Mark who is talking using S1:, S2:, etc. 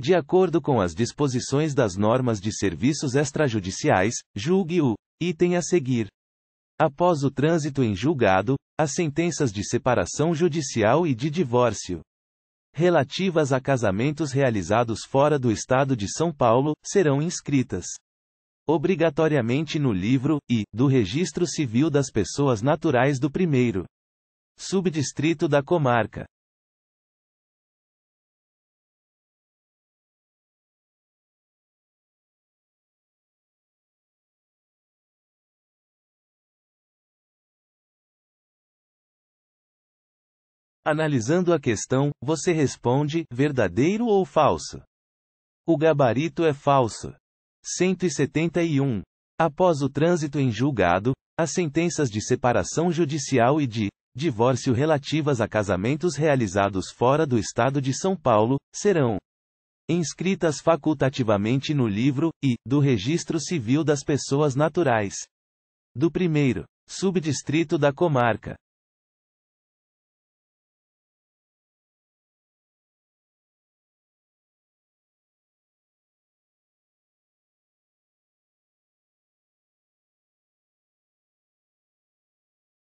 S1: De acordo com as disposições das normas de serviços extrajudiciais, julgue o item a seguir. Após o trânsito em julgado, as sentenças de separação judicial e de divórcio relativas a casamentos realizados fora do estado de São Paulo serão inscritas obrigatoriamente no livro e do Registro Civil das Pessoas Naturais do primeiro
S2: subdistrito da comarca.
S1: Analisando a questão, você responde: verdadeiro ou falso? O gabarito é falso. 171. Após o trânsito em julgado, as sentenças de separação judicial e de divórcio relativas a casamentos realizados fora do estado de São Paulo serão inscritas facultativamente no livro e do Registro Civil das Pessoas Naturais do primeiro subdistrito da comarca.